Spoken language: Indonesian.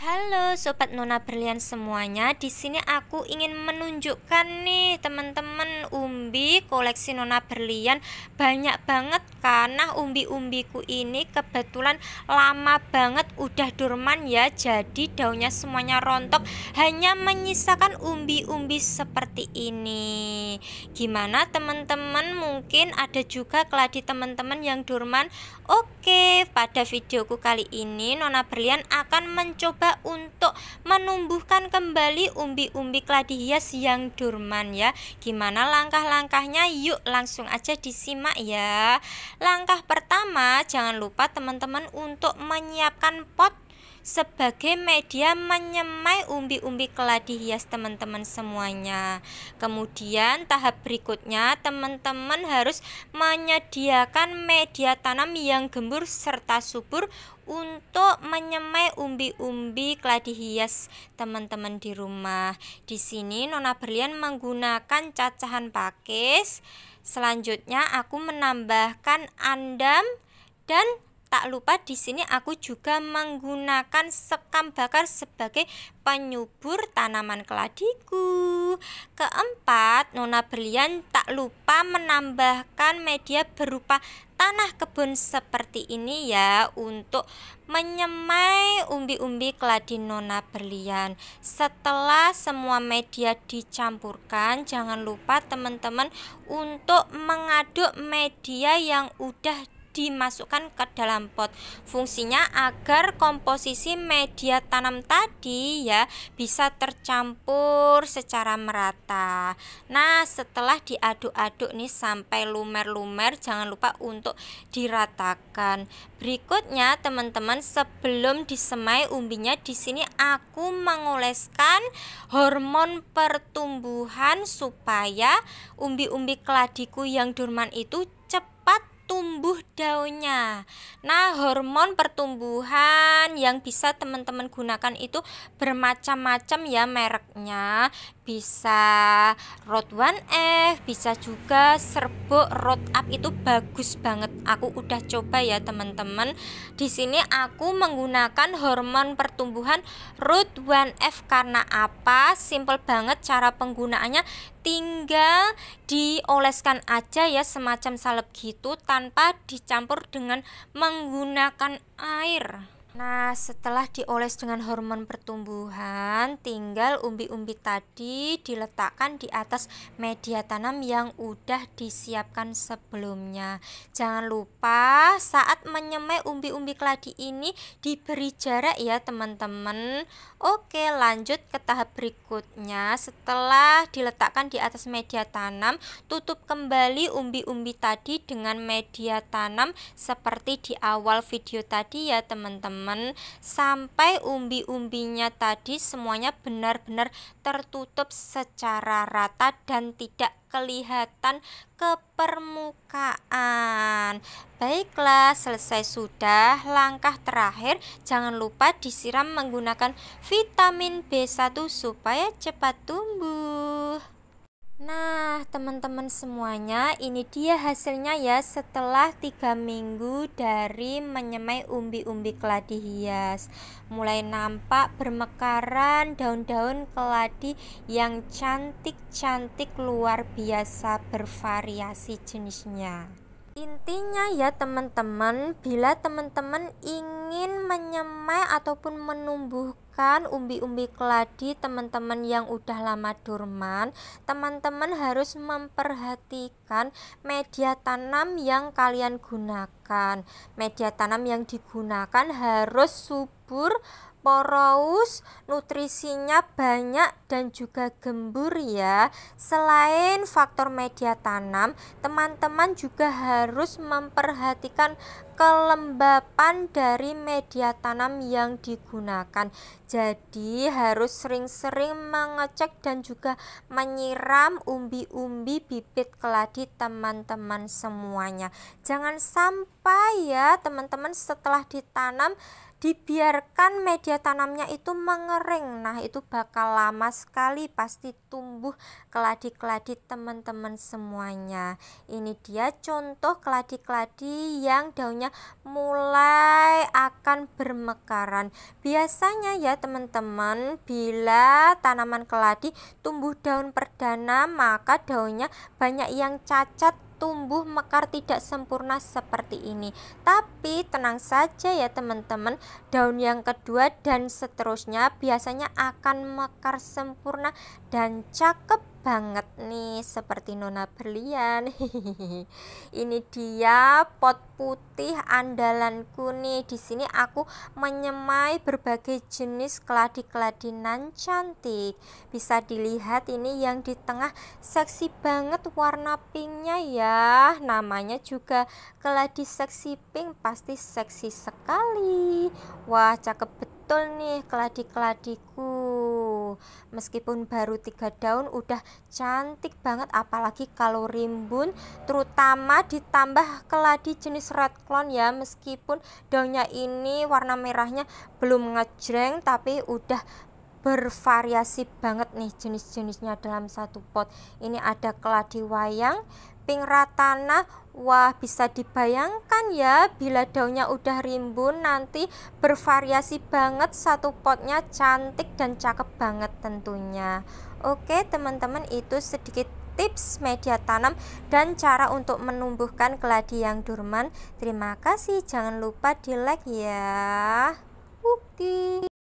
Halo sobat Nona Berlian semuanya. Di sini aku ingin menunjukkan nih teman-teman umbi koleksi Nona Berlian banyak banget karena umbi-umbiku ini kebetulan lama banget udah dorman ya. Jadi daunnya semuanya rontok, hanya menyisakan umbi-umbi seperti ini. Gimana teman-teman? Mungkin ada juga keladi teman-teman yang dorman. Oke, pada videoku kali ini Nona Berlian akan mencoba untuk menumbuhkan kembali umbi-umbi keladi hias yang durman ya. Gimana langkah-langkahnya? Yuk langsung aja disimak ya. Langkah pertama, jangan lupa teman-teman untuk menyiapkan pot sebagai media menyemai umbi-umbi keladi hias teman-teman semuanya. Kemudian tahap berikutnya teman-teman harus menyediakan media tanam yang gembur serta subur untuk menyemai umbi-umbi keladi hias teman-teman di rumah. Di sini Nona Berlian menggunakan cacahan pakis. Selanjutnya aku menambahkan andam dan Tak lupa di sini aku juga menggunakan sekam bakar sebagai penyubur tanaman keladiku. Keempat, Nona Berlian tak lupa menambahkan media berupa tanah kebun seperti ini ya untuk menyemai umbi-umbi keladi nona berlian setelah semua media dicampurkan jangan lupa teman-teman untuk mengaduk media yang udah dimasukkan ke dalam pot. Fungsinya agar komposisi media tanam tadi ya bisa tercampur secara merata. Nah, setelah diaduk-aduk nih sampai lumer-lumer, jangan lupa untuk diratakan. Berikutnya, teman-teman, sebelum disemai umbinya di sini aku mengoleskan hormon pertumbuhan supaya umbi-umbi keladiku yang dorman itu tumbuh daunnya. Nah, hormon pertumbuhan yang bisa teman-teman gunakan itu bermacam-macam ya mereknya bisa road 1F bisa juga serbuk road up itu bagus banget aku udah coba ya teman-teman di sini aku menggunakan hormon pertumbuhan root 1F karena apa simple banget cara penggunaannya tinggal dioleskan aja ya semacam salep gitu tanpa dicampur dengan menggunakan air Nah, setelah dioles dengan hormon pertumbuhan, tinggal umbi-umbi tadi diletakkan di atas media tanam yang udah disiapkan sebelumnya. Jangan lupa saat menyemai umbi-umbi keladi ini diberi jarak ya, teman-teman. Oke, lanjut ke tahap berikutnya. Setelah diletakkan di atas media tanam, tutup kembali umbi-umbi tadi dengan media tanam seperti di awal video tadi ya, teman-teman. Sampai umbi-umbinya tadi semuanya benar-benar tertutup secara rata dan tidak kelihatan ke permukaan. Baiklah, selesai sudah. Langkah terakhir, jangan lupa disiram menggunakan vitamin B1 supaya cepat tumbuh. Nah, teman-teman semuanya, ini dia hasilnya ya setelah 3 minggu dari menyemai umbi-umbi keladi hias. Mulai nampak bermekaran daun-daun keladi yang cantik-cantik luar biasa bervariasi jenisnya. Intinya ya teman-teman, bila teman-teman ingin menyemai ataupun menumbuhkan Kan umbi-umbi keladi teman-teman yang udah lama dorman teman-teman harus memperhatikan media tanam yang kalian gunakan media tanam yang digunakan harus subur Porous nutrisinya banyak dan juga gembur ya. Selain faktor media tanam, teman-teman juga harus memperhatikan kelembapan dari media tanam yang digunakan. Jadi harus sering-sering mengecek dan juga menyiram umbi-umbi bibit keladi teman-teman semuanya. Jangan sampai ya teman-teman setelah ditanam dibiarkan media tanamnya itu mengering nah itu bakal lama sekali pasti tumbuh keladi-keladi teman-teman semuanya ini dia contoh keladi-keladi yang daunnya mulai akan bermekaran biasanya ya teman-teman bila tanaman keladi tumbuh daun perdana maka daunnya banyak yang cacat tumbuh mekar tidak sempurna seperti ini. Tapi tenang saja ya teman-teman, daun yang kedua dan seterusnya biasanya akan mekar sempurna dan cakep banget nih seperti nona berlian ini dia pot putih andalanku nih di sini aku menyemai berbagai jenis keladi-keladinan cantik bisa dilihat ini yang di tengah seksi banget warna pinknya ya namanya juga keladi seksi pink pasti seksi sekali wah cakep betul nih keladi-keladiku meskipun baru tiga daun udah cantik banget apalagi kalau rimbun terutama ditambah keladi jenis red clone ya meskipun daunnya ini warna merahnya belum ngejreng tapi udah bervariasi banget nih jenis-jenisnya dalam satu pot ini ada keladi wayang ratana Wah bisa dibayangkan ya bila daunnya udah rimbun nanti bervariasi banget satu potnya cantik dan cakep banget tentunya Oke teman-teman itu sedikit tips media tanam dan cara untuk menumbuhkan keladi yang durman Terima kasih jangan lupa di like ya Oke